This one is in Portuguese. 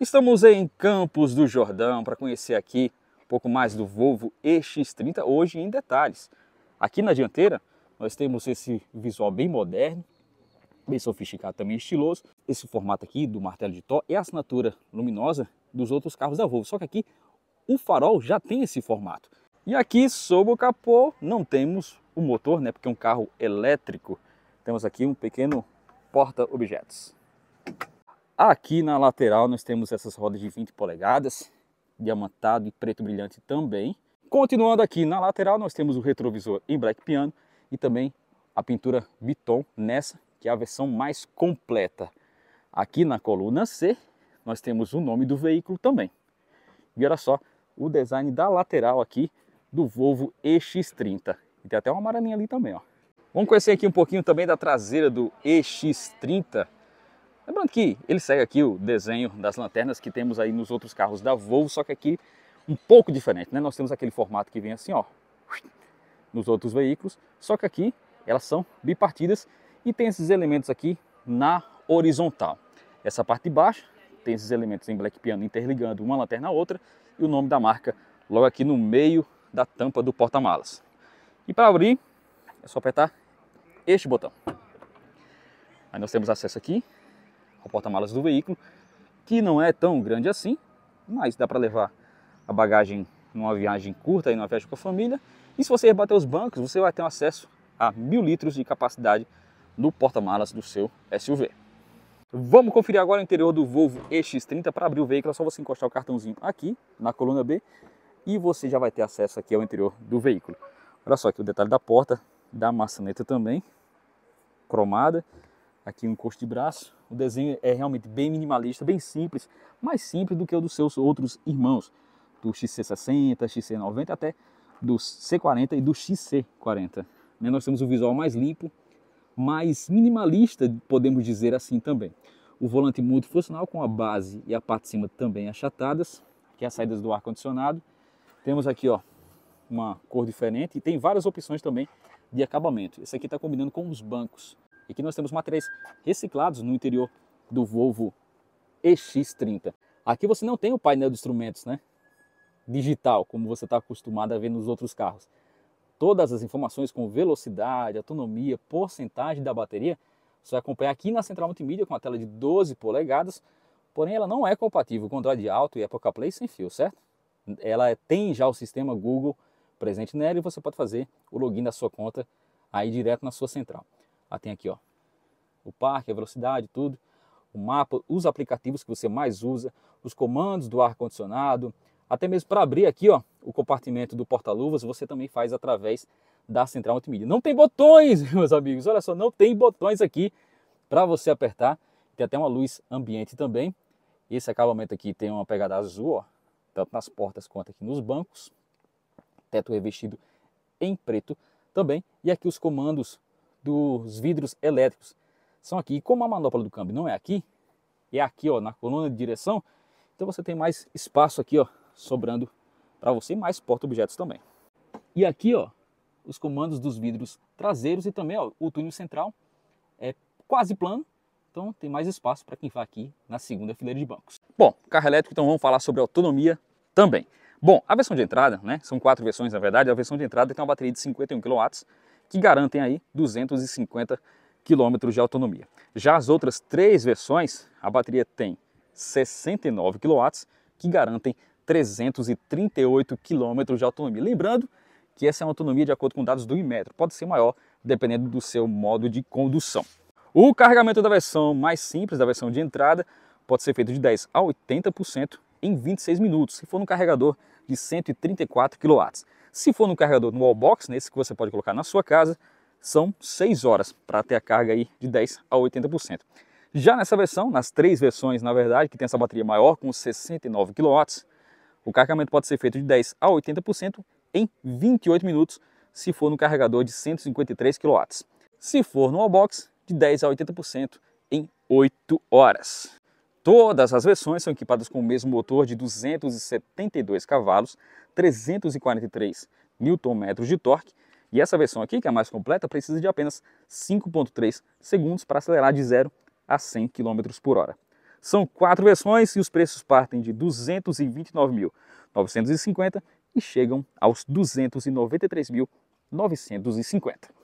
Estamos em Campos do Jordão para conhecer aqui um pouco mais do Volvo EX30 hoje em detalhes. Aqui na dianteira nós temos esse visual bem moderno, bem sofisticado também estiloso. Esse formato aqui do martelo de Thor é a assinatura luminosa dos outros carros da Volvo, só que aqui o farol já tem esse formato. E aqui sob o capô não temos o motor, né, porque é um carro elétrico. Temos aqui um pequeno porta-objetos. Aqui na lateral nós temos essas rodas de 20 polegadas, diamantado e preto brilhante também. Continuando aqui na lateral nós temos o retrovisor em black piano e também a pintura Biton nessa, que é a versão mais completa. Aqui na coluna C nós temos o nome do veículo também. E olha só o design da lateral aqui do Volvo EX30. E tem até uma amarelinha ali também, ó. Vamos conhecer aqui um pouquinho também da traseira do EX30. Lembrando que ele segue aqui o desenho das lanternas que temos aí nos outros carros da Volvo, só que aqui um pouco diferente, né? Nós temos aquele formato que vem assim, ó, nos outros veículos, só que aqui elas são bipartidas e tem esses elementos aqui na horizontal. Essa parte de baixo tem esses elementos em black piano interligando uma lanterna à outra e o nome da marca logo aqui no meio da tampa do porta-malas. E para abrir é só apertar este botão. Aí nós temos acesso aqui o porta-malas do veículo, que não é tão grande assim, mas dá para levar a bagagem numa viagem curta e numa viagem com a família. E se você rebater os bancos, você vai ter acesso a mil litros de capacidade no porta-malas do seu SUV. Vamos conferir agora o interior do Volvo EX30 para abrir o veículo, é só você encostar o cartãozinho aqui na coluna B e você já vai ter acesso aqui ao interior do veículo. Olha só aqui o detalhe da porta, da maçaneta também, cromada aqui um encosto de braço. O desenho é realmente bem minimalista, bem simples, mais simples do que o dos seus outros irmãos, do XC60, XC90, até do C40 e do XC40. Né? Nós temos um visual mais limpo, mais minimalista, podemos dizer assim também. O volante multifuncional com a base e a parte de cima também achatadas, que é as saídas do ar-condicionado. Temos aqui ó, uma cor diferente e tem várias opções também de acabamento. Esse aqui está combinando com os bancos e aqui nós temos materiais reciclados no interior do Volvo EX30. Aqui você não tem o painel de instrumentos né? digital, como você está acostumado a ver nos outros carros. Todas as informações com velocidade, autonomia, porcentagem da bateria, você vai acompanhar aqui na central multimídia com a tela de 12 polegadas, porém ela não é compatível com Android Auto e Apple CarPlay sem fio, certo? Ela tem já o sistema Google presente nela e você pode fazer o login da sua conta aí direto na sua central. Lá ah, tem aqui, ó, o parque, a velocidade, tudo, o mapa, os aplicativos que você mais usa, os comandos do ar condicionado, até mesmo para abrir aqui, ó, o compartimento do porta-luvas, você também faz através da central multimídia. Não tem botões, meus amigos. Olha só, não tem botões aqui para você apertar. Tem até uma luz ambiente também. Esse acabamento aqui tem uma pegada azul, ó, tanto nas portas quanto aqui nos bancos. Teto revestido em preto também. E aqui os comandos dos vidros elétricos são aqui. E como a manopla do câmbio não é aqui, é aqui ó, na coluna de direção, então você tem mais espaço aqui ó, sobrando para você e mais porta-objetos também. E aqui ó, os comandos dos vidros traseiros e também ó, o túnel central é quase plano, então tem mais espaço para quem vai aqui na segunda fileira de bancos. Bom, carro elétrico, então vamos falar sobre autonomia também. Bom, a versão de entrada, né, são quatro versões na verdade, a versão de entrada tem uma bateria de 51 kW, que garantem aí 250 km de autonomia. Já as outras três versões, a bateria tem 69 kW, que garantem 338 km de autonomia. Lembrando que essa é uma autonomia de acordo com dados do Inmetro, pode ser maior dependendo do seu modo de condução. O carregamento da versão mais simples, da versão de entrada, pode ser feito de 10 a 80% em 26 minutos, se for no carregador de 134 kW. Se for no carregador no wallbox, nesse que você pode colocar na sua casa, são 6 horas para ter a carga aí de 10 a 80%. Já nessa versão, nas três versões, na verdade, que tem essa bateria maior com 69 kW, o carregamento pode ser feito de 10 a 80% em 28 minutos, se for no carregador de 153 kW. Se for no wallbox, de 10 a 80% em 8 horas. Todas as versões são equipadas com o mesmo motor de 272 cavalos, 343 Nm de torque, e essa versão aqui, que é a mais completa, precisa de apenas 5.3 segundos para acelerar de 0 a 100 km por hora. São quatro versões e os preços partem de 229.950 e chegam aos 293.950.